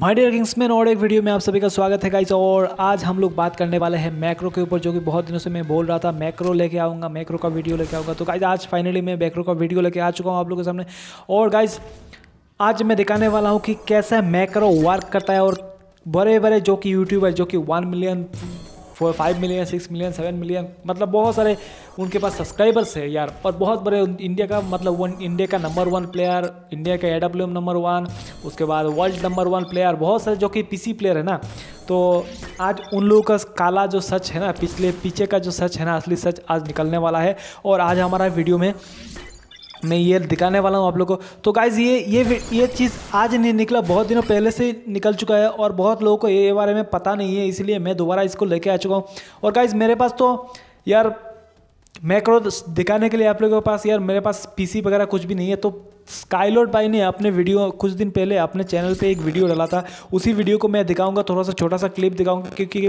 My dear Kingsman और एक video में आप सभी का स्वागत है गाइज और आज हम लोग बात करने वाले हैं मैक्रो के ऊपर जो कि बहुत दिनों से मैं बोल रहा था मैक्रो लेके आऊँगा मैक्रो का वीडियो लेके आऊँगा तो गाइज आज फाइनली मैं मैक्रो का वीडियो लेके आ चुका हूँ आप लोगों के सामने और गाइज आज मैं दिखाने वाला हूँ कि कैसे मैक्रो वर्क करता है और बड़े बड़े जो कि यूट्यूबर जो कि one million four five million six million seven million मतलब बहुत सारे उनके पास सब्सक्राइबर्स है यार और बहुत बड़े इंडिया का मतलब वन इंडिया का नंबर वन प्लेयर इंडिया का A W M number one उसके बाद वर्ल्ड नंबर वन प्लेयर बहुत सारे जो कि पीसी प्लेयर है ना तो आज उन लोगों का काला जो सच है ना पिछले पीछे का जो सच है ना असली सच आज निकलने वाला है और आज हमारा वीडियो में मैं ये दिखाने वाला हूँ आप लोग को तो गाइज़ ये ये ये चीज़ आज नहीं निकला बहुत दिनों पहले से निकल चुका है और बहुत लोगों को ये बारे में पता नहीं है इसलिए मैं दोबारा इसको लेके आ चुका हूँ और गाइज़ मेरे पास तो यार मैक्रो दिखाने के लिए आप लोगों के पास यार मेरे पास पीसी वगैरह कुछ भी नहीं है तो स्काईलोड भाई ने अपने वीडियो कुछ दिन पहले अपने चैनल पे एक वीडियो डाला था उसी वीडियो को मैं दिखाऊंगा थोड़ा सा छोटा सा क्लिप दिखाऊंगा क्योंकि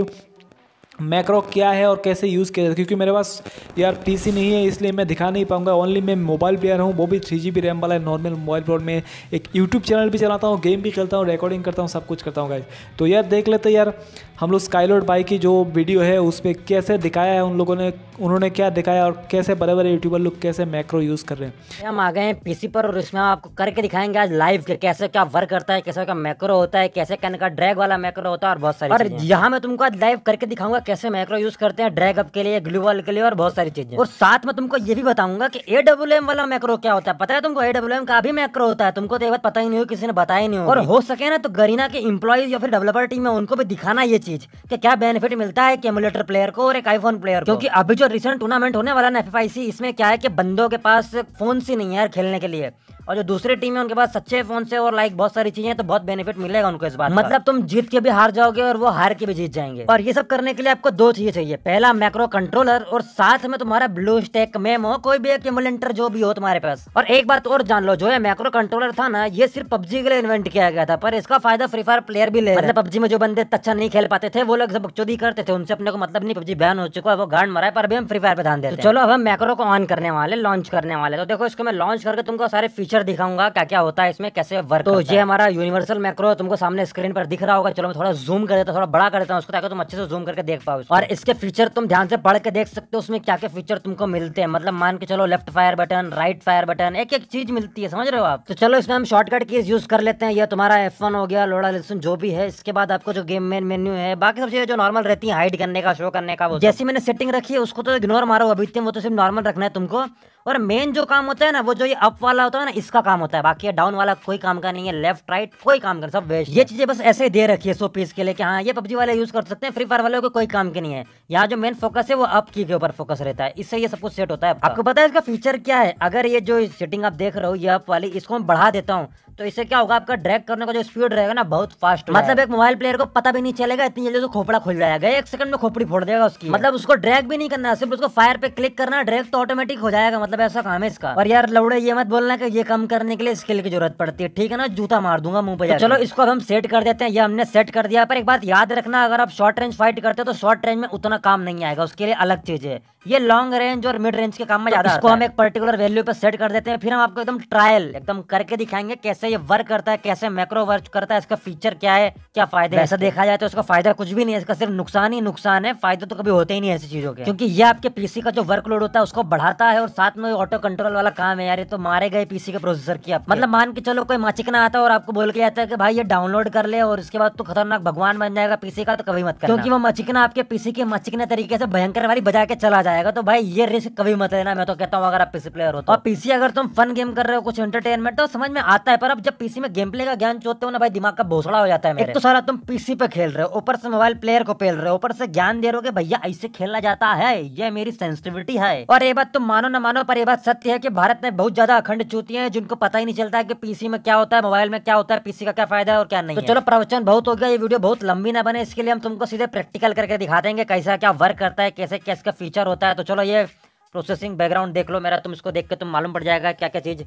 मैक्रो क्या है और कैसे यूज़ किया जाता है क्योंकि मेरे पास यार पीसी नहीं है इसलिए मैं दिखा नहीं पाऊंगा ओनली मैं मोबाइल प्लेयर हूँ वो भी थ्री जी बी रैम वाला है नॉर्मल मोबाइल फोन में एक यूट्यूब चैनल भी चलाता हूँ गेम भी खेलता हूँ रिकॉर्डिंग करता हूँ सब कुछ करता हूँ गाइज तो यार देख लेते यार हम लोग स्काईलोड बाई की जो वीडियो है उस पर कैसे दिखाया है उन लोगों ने उन्होंने क्या दिखाया और कैसे बड़े बड़े यूट्यूबर लोग कैसे मैक्रो यूज़ कर रहे हैं हम आ गए हैं पी पर और उसमें हम आपको करके दिखाएंगे आज लाइव के कैसे क्या वर्क करता है कैसे क्या मैक्रो होता है कैसे कहने का ड्रैग वाला मैक्रो होता है और बहुत सारे यहाँ मैं तुमको आज लाइव करके दिखाऊंगा कैसे मैक्रो यूज करते हैं ड्रैग अप के लिए ग्लूवल के लिए और बहुत सारी चीजें और साथ में तुमको ये भी बताऊंगा कि ए वाला मैक्रो क्या होता है पता है तुमको ए का भी मैक्रो होता है तुमको तो बात पता ही नहीं हो किसी ने बताया नहीं हो और हो सके ना तो गरीना के इम्प्लॉज या फिर डेवलपर टीम है उनको भी दिखाना ये चीज कि क्या बेनिफिट मिलता है कैमुलेटर प्लेयर को और एक आईफोन प्लेयर क्योंकि अभी जो रिसेंट टूर्नामेंट होने वाला ना एफ इसमें क्या है कि बंदों के पास फोन सी नहीं है यार खेलने के लिए और जो दूसरी टीम है उनके पास सच्चे फोन से और लाइक बहुत सारी चीजें तो बहुत बेनिफिट मिलेगा उनको इस बार मतलब तुम जीत के भी हार जाओगे और वो हार के भी जीत जाएंगे और ये सब करने के लिए आपको दो चीजें चाहिए पहला मैक्रो कंट्रोलर और साथ में तुम्हारा ब्लू स्टेक मेमो कोई भी एक एमुलेंटर जो भी हो तुम्हारे पास और एक बात और जान लो जो ये मैक्रो कंट्रोलर था ना ये सिर्फ पब्जी के लिए इन्वेंट किया गया था पर इसका फायदा फ्री फायर प्लेयर भी ले मतलब पब्जी में जो बंदे अच्छा नहीं खेल पाते थे वो लोग सब चोरी करते थे उनसे अपने को मतलब नहीं पब्जी बैन हो चुका है वो गांड मरा है पर अभी हम फ्री फायर पे ध्यान देते तो चलो अब हम मैक्रो को ऑन करने वाले लॉन्च करने वाले तो देखो इसको मैं लॉन्च करके तुमको सारे फीचर फीचर दिखाऊंगा क्या क्या होता है इसमें कैसे वर्क तो ये हमारा यूनिवर्सल मैक्रो है तुमको सामने स्क्रीन पर दिख रहा होगा चलो मैं थोड़ा जूम कर देता हूँ थोड़ा बड़ा कर देता हूँ उसको ताकि तुम अच्छे से जूम करके देख पाओ और इसके फीचर तुम ध्यान से पढ़ के देख सकते हो उसमें क्या क्या फीचर तुमको मिलते हैं मतलब मान के चलो left fire button right fire button एक एक चीज मिलती है समझ रहे हो आप तो चलो इसमें हम शॉर्टकट कीज यूज कर लेते हैं या तुम्हारा एफ हो गया लोड़ा लेसन जो भी है इसके बाद आपको जो गेम मेन मेन्यू है बाकी सब चीजें जो नॉर्मल रहती है हाइड करने का शो करने का जैसी मैंने सेटिंग रखी है उसको तो इग्नोर मारो अभी वो तो सिर्फ नॉर्मल रखना है तुमको और मेन जो काम होता है ना वो जो ये अप वाला होता है ना इसका काम होता है बाकी ये डाउन वाला कोई काम का नहीं है लेफ्ट राइट कोई काम कर सब वेस्ट ये चीजें बस ऐसे ही दे रखी है सो पीस के लिए कि हाँ ये पबजी वाले यूज कर सकते हैं फ्री फायर वाले को कोई काम के नहीं है यहाँ जो मेन फोकस है वो अप की के ऊपर फोकस रहता है इससे ये सब कुछ सेट होता है आपको पता है इसका फीचर क्या है अगर ये जो सेटिंग आप देख रहे हो ये अप वाली इसको मैं बढ़ा देता हूँ तो इससे क्या होगा आपका ड्रैग करने का जो स्पीड रहेगा ना बहुत फास्ट मतलब एक मोबाइल प्लेयर को पता भी नहीं चलेगा इतनी जल्दी उसको खोपड़ा खुल जाएगा एक सेकंड में खोपड़ी फोड़ देगा उसकी मतलब उसको ड्रैग भी नहीं करना सिर्फ उसको फायर पे क्लिक करना ड्रैग तो ऑटोमेटिक हो जाएगा मतलब ऐसा काम है इसका और यार लौड़े ये मत बोलना की ये कम करने के लिए स्किल की जरूरत पड़ती है ठीक है ना जूता मार दूंगा मुंह पर तो चलो इसको हम सेट कर देते हैं ये हमने सेट कर दिया पर एक बात याद रखना अगर आप शॉर्ट रेंज फाइट करते हो तो शॉर्ट रेंज में उतना काम नहीं आएगा उसके लिए अलग चीज है ये लॉन्ग रेंज और मिड रेंज के काम में तो ज्यादा इसको हम एक पर्टिकुलर वैल्यू पे सेट कर देते हैं फिर हम आपको एकदम ट्रायल एकदम करके दिखाएंगे कैसे ये वर्क करता है कैसे मैक्रो वर्क करता है इसका फीचर क्या है क्या फायदा है ऐसा देखा जाए तो इसका फायदा कुछ भी नहीं है इसका सिर्फ नुकसान ही नुकसान है फायदे तो कभी होते ही नहीं ऐसी चीजों के क्योंकि ये आपके पीसी का जो वर्कलोड होता है उसको बढ़ाता है और साथ में ऑटो कंट्रोल वाला काम है यार ये तो मारे गए पीसी के प्रोसेसर की आप मतलब मान के चलो कोई माचिक ना आता और आपको बोल के जाता है कि भाई ये डाउनलोड कर ले और उसके बाद तो खतरनाक भगवान बन जाएगा पीसी का तो कभी मत करना क्योंकि वो मचिकना आपके पीसी के मचिकने तरीके से भयंकर वाली बजा के चला जाएगा तो भाई ये रिस्क कभी मत लेना मैं तो कहता हूँ अगर आप पीसी प्लेयर हो तो पीसी अगर तुम फन गेम कर रहे हो कुछ एंटरटेनमेंट तो समझ में आता है पर और अब जब पीसी में गेम प्ले का ज्ञान चोते हो ना भाई दिमाग का भोसड़ा हो जाता है मेरे। एक तो सारा तुम पीसी पे खेल रहे हो ऊपर से मोबाइल प्लेयर को पेल रहे हो ऊपर से ज्ञान दे रहे हो भैया ऐसे खेलना जाता है ये मेरी सेंसिटिविटी है और ये बात तुम मानो ना मानो पर ये बात सत्य है की भारत में बहुत ज्यादा अखंड चूती है जिनको पता ही नहीं चलता है की पीसी में क्या होता है मोबाइल में क्या होता है पीसी का क्या फायदा है और क्या नहीं तो चलो प्रवचन बहुत हो गया ये वीडियो बहुत लंबी ना बने इसके लिए हम तुमको सीधे प्रैक्टिकल करके दिखा देंगे कैसा क्या वर्क करता है कैसे कैसे फीचर होता है तो चलो ये प्रोसेसिंग बैकग्राउंड देख लो मेरा तुम इसको देख के तुम मालूम पड़ जाएगा क्या क्या चीज़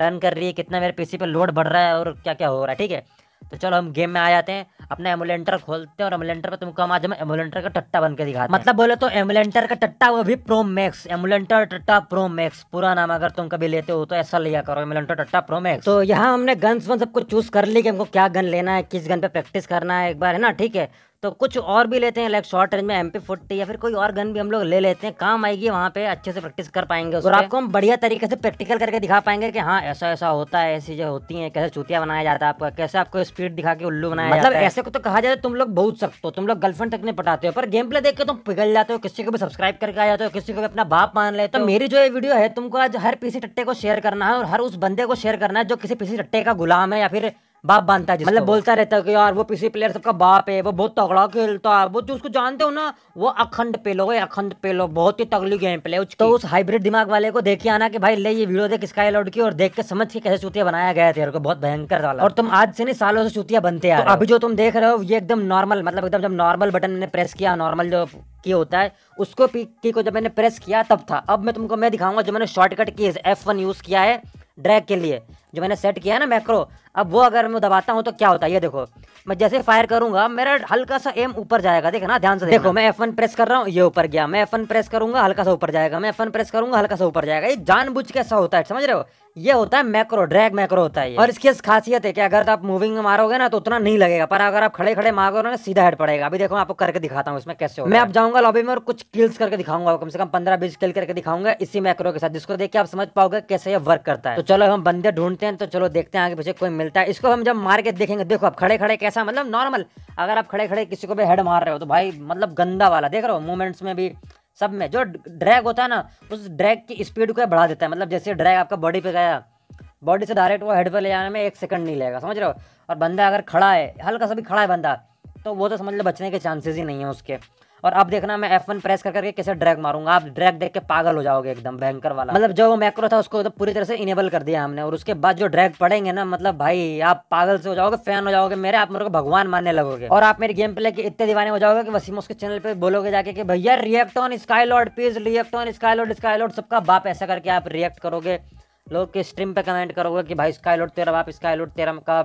रन कर रही है कितना मेरे पीसी पे लोड बढ़ रहा है और क्या क्या हो रहा है ठीक है तो चलो हम गेम में आ जाते हैं अपना एमुलेंटर खोलते हैं और एमुलेंटर पर तुमको हम आज हम एमुलेंटर का टट्टा बन के दिखाते हैं मतलब बोले तो एमुलेंटर का टट्टा वो भी प्रो मैक्स एमुलेंटर टट्टा प्रो मैक्स पूरा नाम अगर तुम कभी लेते हो तो ऐसा लिया करो एमुलेंटर टट्टा प्रो मैक्स तो यहाँ हमने गन्स वन सबको चूज कर ली कि हमको क्या गन लेना है किस गन पे प्रैक्टिस करना है एक बार है ना ठीक है तो कुछ और भी लेते हैं लाइक शॉर्ट रेंज में एम पी या फिर कोई और गन भी हम लोग ले लेते हैं काम आएगी वहाँ पे अच्छे से प्रैक्टिस कर पाएंगे और आपको हम बढ़िया तरीके से प्रैक्टिकल करके दिखा पाएंगे कि हाँ ऐसा ऐसा होता है ऐसी जो होती है कैसे चूतिया बनाया जाता है आपका कैसे आपको स्पीड दिखा के उल्लू बनाया मतलब ऐसे को तो कहा जाए तो तुम लोग बहुत सख्त हो तुम लोग गर्लफ्रेंड तक नहीं पटाते हो पर गेम प्ले देख के तुम पिघल जाते हो किसी को भी सब्सक्राइब करके आ जाते हो किसी को भी अपना बाप मान लेते हो तो तो मेरी जो ये वीडियो है तुमको आज हर पीसी टट्टे को शेयर करना है और हर उस बंदे को शेयर करना है जो किसी पीसी टट्टे का गुलाम है या फिर बाप बांधता है मतलब बोलता रहता है कि यार वो पीसी प्लेयर सबका बाप है वो बहुत तगड़ा खेलता है वो जो उसको जानते हो ना वो अखंड पेलो है अखंड पेलो बहुत ही तगड़ी गेम प्ले तो उस हाइब्रिड दिमाग वाले को देख के आना कि भाई ले ये वीडियो देख किसका लौट की और देख के समझ के कैसे चुतिया बनाया गया था बहुत भयंकर वाला और तुम आज से नहीं सालों से चूतिया बनते तो हैं अभी जो तुम देख रहे हो ये एकदम नॉर्मल मतलब एकदम जब नॉर्मल बटन मैंने प्रेस किया नॉर्मल जो की होता है उसको की को जब मैंने प्रेस किया तब था अब मैं तुमको मैं दिखाऊंगा जो मैंने शॉर्टकट की एफ वन यूज़ किया है ड्रैग के लिए जो मैंने सेट किया है ना मैक्रो अब वो अगर मैं दबाता हूँ तो क्या होता है ये देखो मैं जैसे फायर करूंगा मेरा हल्का सा एम ऊपर जाएगा देखो ना ध्यान से देखो मैं एफ प्रेस कर रहा हूँ ये ऊपर गया मैं एफ प्रेस करूंगा हल्का सा ऊपर जाएगा मैं एफ प्रेस करूंगा हल्का सा ऊपर जाएगा ये जान के होता है समझ रहे हो ये होता है मैक्रो ड्रैग मैक्रो होता है और इसकी खासियत है कि अगर तो आप मूविंग में मारोगे ना तो उतना नहीं लगेगा पर अगर आप खड़े खड़े मारोगे ना तो सीधा हेड पड़ेगा अभी देखो आपको करके दिखाता हूँ इसमें कैसे हो मैं आप जाऊंगा लॉबी में और कुछ किल्स करके दिखाऊंगा कम से कम पंद्रह बीस किल करके दिखाऊंगा इसी मैक्रो के साथ जिसको देख के आप समझ पाओगे कैसे ये वर्क करता है तो चलो हम बंदे ढूंढते सकते हैं तो चलो देखते हैं आगे पीछे कोई मिलता है इसको हम जब मार के देखेंगे देखो आप खड़े खड़े कैसा मतलब नॉर्मल अगर आप खड़े खड़े किसी को भी हेड मार रहे हो तो भाई मतलब गंदा वाला देख रहे हो मूवमेंट्स में भी सब में जो ड्रैग होता है ना उस ड्रैग की स्पीड को बढ़ा देता है मतलब जैसे ड्रैग आपका बॉडी पे गया बॉडी से डायरेक्ट वो हेड पर ले जाने में एक सेकंड नहीं लेगा समझ रहे हो और बंदा अगर खड़ा है हल्का सा भी खड़ा है बंदा तो वो तो समझ लो बचने के चांसेस ही नहीं है उसके और अब देखना मैं एफ प्रेस कर करके कैसे ड्रैग मारूंगा आप ड्रैग देख के पागल हो जाओगे एकदम भयंकर वाला मतलब जो मैक्रो था उसको तो पूरी तरह से इनेबल कर दिया हमने और उसके बाद जो ड्रैग पड़ेंगे ना मतलब भाई आप पागल से हो जाओगे फैन हो जाओगे मेरे आप मेरे को भगवान मानने लगोगे और आप मेरे गेम प्ले के इतने दीवाने हो जाओगे कि वसीम उसके चैनल पर बोलोगे जाके कि भैया react on Sky Lord please react on Sky Lord Sky Lord सबका बाप ऐसा करके आप रिएक्ट करोगे लोग के स्ट्रीम पे कमेंट करोगे कि भाई स्काई लोड तेरा आप स्काई लोड तेरा का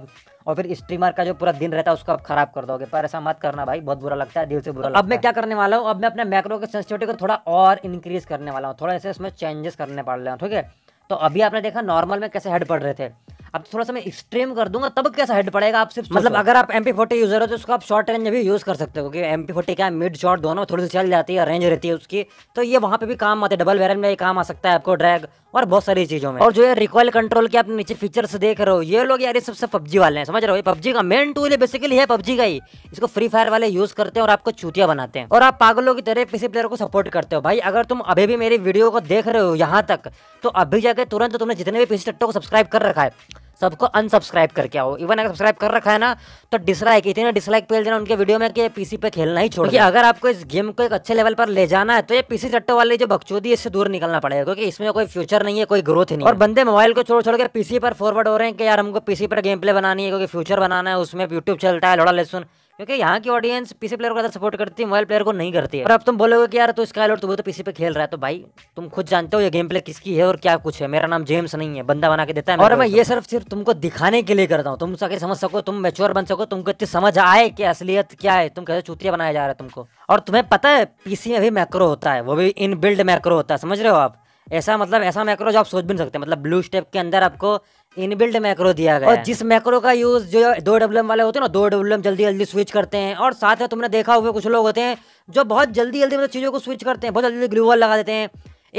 और फिर स्ट्रीमर का जो पूरा दिन रहता है उसको आप खराब कर दोगे पर ऐसा मत करना भाई बहुत बुरा लगता है दिल से बुरा तो अब मैं क्या करने वाला हूँ अब मैं अपने मैक्रो के सेंसिटिविटी को थोड़ा और इंक्रीज करने वाला हूँ थोड़ा ऐसे इसमें चेंजेस करने पड़ रहे हैं ठीक है तो अभी आपने देखा नॉर्मल में कैसे हेड पड़ रहे थे अब थोड़ा सा मैं एक्सट्रीम कर दूंगा तब कैसा हेड पड़ेगा आप सिर्फ मतलब अगर आप एम पी यूजर हो तो उसको आप शॉर्ट रेंज भी यूज़ कर सकते हो क्योंकि एम पी क्या मिड शॉर्ट दोनों थोड़ी सी चल जाती है रेंज रहती है उसकी तो ये वहाँ पे भी काम आते हैं डबल वेरन में काम आ सकता है आपको ड्रैग और बहुत सारी चीज़ों में और जो है रिकॉयल कंट्रोल के आप नीचे फीचर्स देख रहे हो ये लोग यार ये सबसे पबजी वाले हैं समझ रहे हो ये पबजी का मेन टूल है बेसिकली है पबजी का ही इसको फ्री फायर वाले यूज़ करते हैं और आपको चूतिया बनाते हैं और आप पागलों की तरह किसी प्लेयर को सपोर्ट करते हो भाई अगर तुम अभी भी मेरी वीडियो को देख रहे हो यहाँ तक तो अभी जाकर तुरंत तुमने जितने भी पीसी टट्टो को सब्सक्राइब कर रखा है सबको अनसब्सक्राइब करके आओ इवन अगर सब्सक्राइब कर रखा है ना तो डिसलाइक इतने डिसलाइक पेल देना उनके वीडियो में कि पीसी पे खेलना ही छोड़िए अगर आपको इस गेम को एक अच्छे लेवल पर ले जाना है तो ये पीसी चट्टो वाली जो बकचोदी इससे दूर निकलना पड़ेगा क्योंकि इसमें कोई फ्यूचर नहीं है कोई ग्रोथ नहीं और बंदे मोबाइल को छोड़ छोड़कर पीसी पर फॉरवर्ड हो रहे हैं कि यार हमको पीसी पर गेम प्ले बनानी है क्योंकि फ्यूचर बनाना है उसमें यूट्यूब चलता है लोड़ा लहसुन क्योंकि यहाँ की ऑडियंस पीसी प्लेयर को ज़्यादा सपोर्ट करती है मोबाइल प्लेयर को नहीं करती है और अब तुम बोलोगे कि यार तो इसका तू तो पीसी पे खेल रहा है तो भाई तुम खुद जानते हो ये गेम प्ले किसकी है और क्या कुछ है मेरा नाम जेम्स नहीं है बंदा बना के देता है और मैं तो। ये सिर्फ सिर्फ तुमको दिखाने के लिए करता हूँ तुम सके समझ सको तुम मेच्योर बन सको तुमको इतनी समझ आए कि असलियत क्या है तुम कैसे चूतिया बनाया जा रहा है तुमको और तुम्हें पता है पीसी में भी मैक्रो होता है वो भी इन बिल्ड मैक्रो होता है समझ रहे हो आप ऐसा मतलब ऐसा मैक्रो जो आप सोच भी नहीं सकते मतलब ब्लू स्टेप के अंदर आपको इनबिल्ड मैक्रो दिया गया और जिस मैक्रो का यूज जो दो डब्लू वाले होते हैं ना दो डब्लू जल्दी जल्दी स्विच करते हैं और साथ में तुमने देखा होगा कुछ लोग होते हैं जो बहुत जल्दी जल्दी मतलब चीज़ों को स्विच करते हैं बहुत जल्दी जल्दी ग्लूवल लगा देते हैं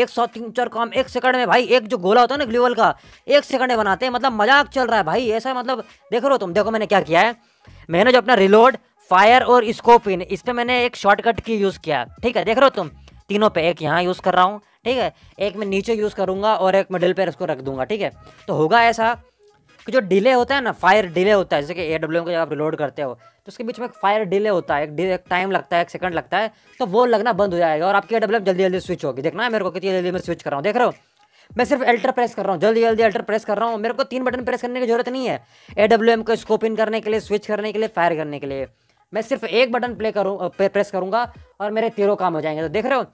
एक सौ तीन चार काम एक सेकंड में भाई एक जो गोला होता है ना ग्लूवल का एक सेकंड में बनाते हैं मतलब मजाक चल रहा है भाई ऐसा मतलब देख रहे हो तुम देखो मैंने क्या किया है मैंने जो अपना रिलोड फायर और स्कोपिन इस पर मैंने एक शॉर्टकट की यूज़ किया ठीक है देख रहे हो तुम तीनों पे एक यहाँ यूज़ कर रहा हूँ ठीक है एक मैं नीचे यूज़ करूँगा और एक मिडिल पर उसको रख दूंगा ठीक है तो होगा ऐसा कि जो डिले होता है ना फायर डिले होता है जैसे कि ए डब्ल्यू को जब आप रिलोड करते हो तो उसके बीच में एक फायर डिले होता है एक टाइम लगता है एक सेकंड लगता है तो वो लगना बंद हो जाएगा और आपकी ए डब्ल्यू जल्दी जल्दी स्विच होगी देखना है मेरे को कितनी जल्दी मैं स्विच कर रहा हूँ देख रहे हो मैं सिर्फ अल्टर प्रेस कर रहा हूँ जल्दी जल्दी अल्टर प्रेस कर रहा हूँ मेरे को तीन बटन प्रेस करने की जरूरत नहीं है ए डब्ल्यू एम को स्कोप इन करने के लिए स्विच करने के लिए फायर करने के लिए मैं सिर्फ एक बटन प्ले करूँ प्रेस करूँगा और मेरे तीनों काम हो जाएंगे तो देख रहे हो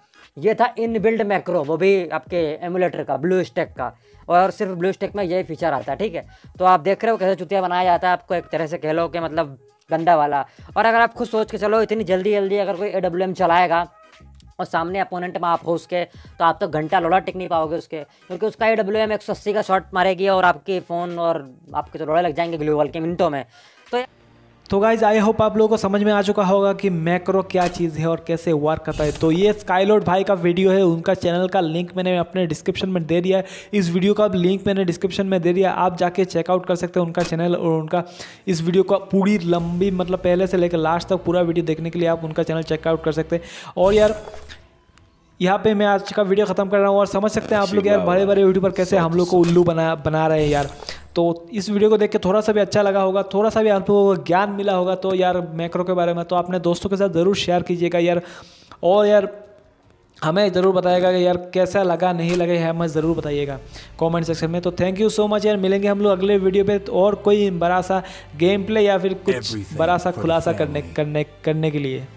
ये था इन बिल्ड मैक्रो वो भी आपके एमुलेटर का ब्लू स्टेक का और सिर्फ ब्लू स्टेक में यही फीचर आता है ठीक है तो आप देख रहे हो कैसे चुतिया बनाया जाता है आपको एक तरह से कह लो कि मतलब गंदा वाला और अगर आप खुद सोच के चलो इतनी जल्दी जल्दी अगर कोई ए चलाएगा और सामने अपोनेंट में आप हो उसके तो आप तो घंटा लोड़ा टिक नहीं पाओगे उसके क्योंकि उसका ए डब्ल्यू एम एक सौ अस्सी का शॉट मारेगी और आपके फ़ोन और आपके तो लोड़े लग जाएंगे ग्लोबल के मिनटों में तो गाइज आई होप आप लोगों को समझ में आ चुका होगा कि मैक्रो क्या चीज़ है और कैसे वर्क करता है तो ये स्काईलोड भाई का वीडियो है उनका चैनल का लिंक मैंने अपने डिस्क्रिप्शन में दे दिया है इस वीडियो का लिंक मैंने डिस्क्रिप्शन में दे दिया आप जाके चेकआउट कर सकते हैं उनका चैनल और उनका इस वीडियो का पूरी लंबी मतलब पहले से लेकर लास्ट तक पूरा वीडियो देखने के लिए आप उनका चैनल चेकआउट कर सकते हैं और यार यहाँ पे मैं आज का वीडियो ख़त्म कर रहा हूँ और समझ सकते हैं आप लोग यार बड़े बड़े यूट्यूबर कैसे हम लोग को उल्लू बना बना रहे हैं यार तो इस वीडियो को देख के थोड़ा सा भी अच्छा लगा होगा थोड़ा सा भी आप लोगों को ज्ञान मिला होगा तो यार मैक्रो के बारे में तो अपने दोस्तों के साथ ज़रूर शेयर कीजिएगा यार और यार हमें ज़रूर बताएगा कि यार कैसा लगा नहीं लगे है हमें ज़रूर बताइएगा कमेंट सेक्शन में तो थैंक यू सो मच यार मिलेंगे हम लोग अगले वीडियो पे और कोई बड़ा सा गेम प्ले या फिर कुछ बड़ा सा खुलासा करने करने करने के लिए